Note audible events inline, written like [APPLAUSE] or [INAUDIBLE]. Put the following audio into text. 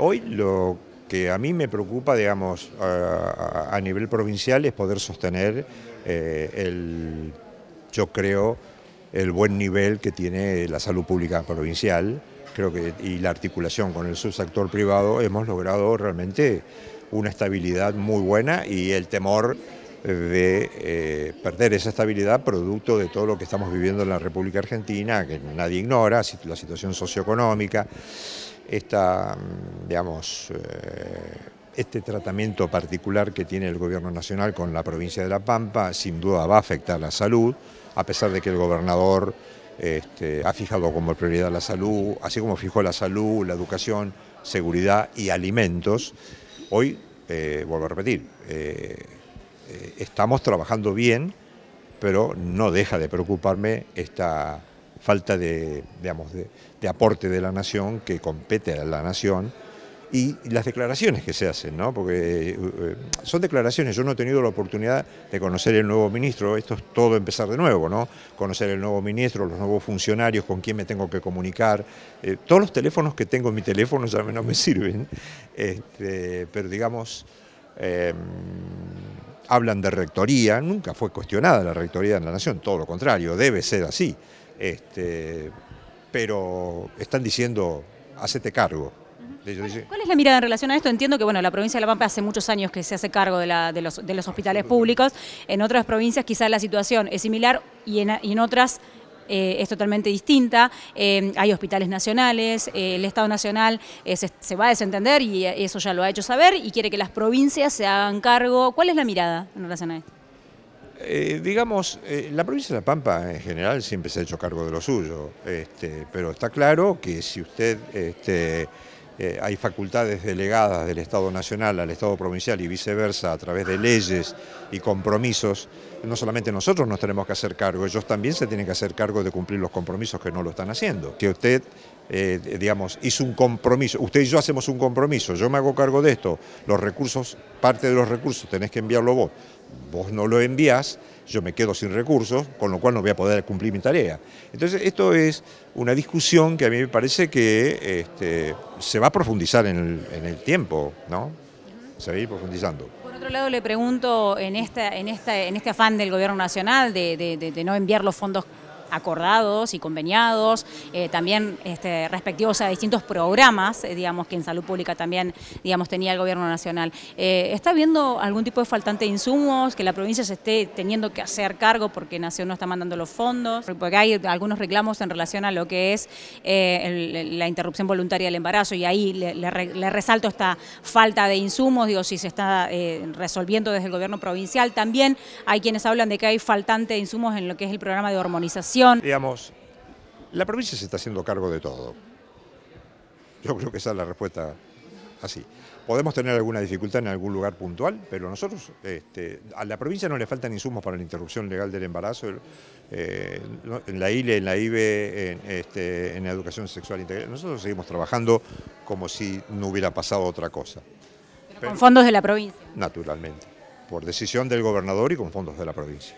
Hoy lo que a mí me preocupa, digamos, a, nivel provincial es poder sostener eh, el, yo creo, el buen nivel que tiene la salud pública provincial. Creo que y la articulación con el subsector privado hemos logrado realmente una estabilidad muy buena y el temor de eh, perder esa estabilidad producto de todo lo que estamos viviendo en la República Argentina, que nadie ignora, la situación socioeconómica, mm, eh, este tratamiento particular que tiene el gobierno nacional con la provincia de La Pampa, sin duda va a afectar la salud, a pesar de que el gobernador este, ha fijado como prioridad la salud, así como fijó la salud, la educación, seguridad y alimentos. Hoy, eh, vuelvo a repetir, eh, estamos trabajando bien, pero no deja de preocuparme esta falta de, digamos, de, aporte de la nación que compete a la nación y las declaraciones que se hacen, ¿no? porque eh, son declaraciones, yo no he tenido la oportunidad de conocer el nuevo ministro, esto es todo empezar de nuevo, ¿no? conocer el nuevo ministro, los nuevos funcionarios, con quién me tengo que comunicar, eh, todos los teléfonos que tengo en mi teléfono ya no me [LAUGHS] sirven, este, pero digamos hablan de rectoría, nunca fue cuestionada la rectoría en la Nación, todo lo contrario, debe ser así. Este, pero están diciendo, hacete cargo. ¿Cuál es la mirada en relación a esto? Entiendo que bueno, la provincia de La Pampa hace muchos años que se hace cargo de, los, de los, hospitales públicos. En otras provincias quizás la situación es similar y en, y en otras eh, es totalmente distinta. Eh, hay hospitales nacionales, eh, el Estado Nacional se, va a desentender y eso ya lo ha hecho saber y quiere que las provincias se hagan cargo. ¿Cuál es la mirada en relación a esto? digamos, la provincia de La Pampa en general siempre se ha hecho cargo de lo suyo, este, pero está claro que si usted... Este, eh, hay facultades delegadas del Estado Nacional al Estado Provincial y viceversa a través de leyes y compromisos, no solamente nosotros nos tenemos que hacer cargo, ellos también se tienen que hacer cargo de cumplir los compromisos que no lo están haciendo. Que usted eh, digamos, hizo un compromiso, usted y yo hacemos un compromiso, yo me hago cargo de esto, los recursos, parte de los recursos tenés que enviarlo vos, vos no lo envías, yo me quedo sin recursos, con lo cual no voy a poder cumplir mi tarea. Entonces, esto es una discusión que a mí me parece que este, se va a profundizar en el, tiempo, ¿no? Se va a ir profundizando Por otro lado le pregunto, en, esta, en, esta, en este afán del Gobierno Nacional de no enviar los fondos acordados y conveniados, eh, también este, respectivos a distintos programas, eh, digamos, que en salud pública también, digamos, tenía el gobierno nacional. Eh, ¿Está habiendo algún tipo de faltante de insumos, que la provincia se esté teniendo que hacer cargo porque Nación no está mandando los fondos? Porque hay algunos reclamos en relación a lo que es la interrupción voluntaria del embarazo y ahí le, le, resalto esta falta de insumos, digo, si se está resolviendo desde el gobierno provincial. También hay quienes hablan de que hay faltante de insumos en lo que es el programa de hormonización Digamos, la provincia se está haciendo cargo de todo. Yo creo que esa es la respuesta así. Podemos tener alguna dificultad en algún lugar puntual, pero nosotros, este, a la provincia no le faltan insumos para la interrupción legal del embarazo, eh, en la ILE, en la IBE, en, la este, educación sexual integral. Nosotros seguimos trabajando como si no hubiera pasado otra cosa. con fondos de la provincia. Naturalmente, por decisión del gobernador y con fondos de la provincia.